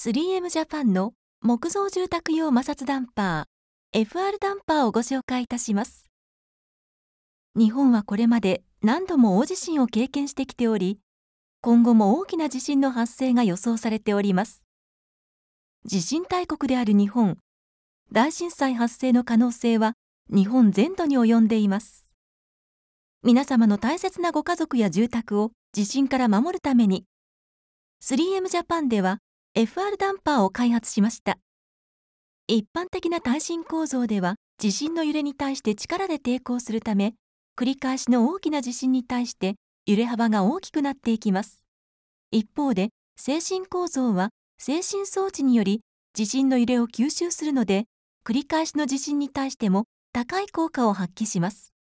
3M ジャパンの木造住宅用摩擦ダンパー FR ダンパーをご紹介いたします日本はこれまで何度も大地震を経験してきており今後も大きな地震の発生が予想されております地震大国である日本大震災発生の可能性は日本全土に及んでいます皆様の大切なご家族や住宅を地震から守るために 3M ジャパンでは FR ダンパーを開発しました一般的な耐震構造では地震の揺れに対して力で抵抗するため繰り返しの大きな地震に対して揺れ幅が大きくなっていきます一方で精神構造は精神装置により地震の揺れを吸収するので繰り返しの地震に対しても高い効果を発揮します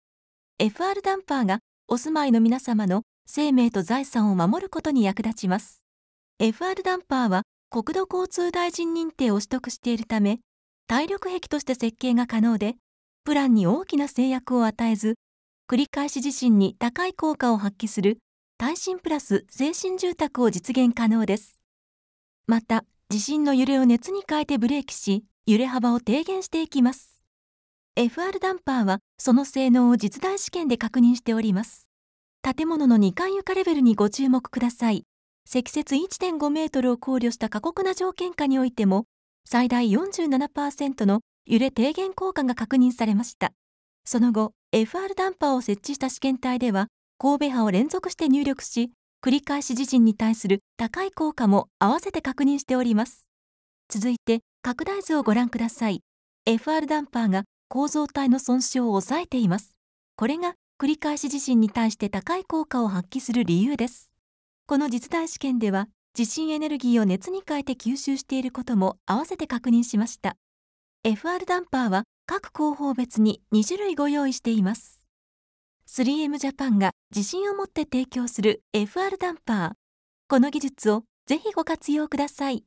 FR ダンパーがお住まいの皆様の生命と財産を守ることに役立ちます FR ダンパーは国土交通大臣認定を取得しているため体力壁として設計が可能でプランに大きな制約を与えず繰り返し地震に高い効果を発揮する耐震プラス精神住宅を実現可能ですまた地震の揺れを熱に変えてブレーキし揺れ幅を低減していきます FR ダンパーはその性能を実弾試験で確認しております建物の2階床レベルにご注目ください積雪1.5メートルを考慮した過酷な条件下においても、最大47%の揺れ低減効果が確認されました。その後、FR ダンパーを設置した試験体では、神戸波を連続して入力し、繰り返し地震に対する高い効果も合わせて確認しております。続いて、拡大図をご覧ください。FR ダンパーが構造体の損傷を抑えています。これが繰り返し地震に対して高い効果を発揮する理由です。この実体試験では地震エネルギーを熱に変えて吸収していることも合わせて確認しました FR ダンパーは各工法別に2種類ご用意しています 3M ジャパンが自信を持って提供する FR ダンパーこの技術をぜひご活用ください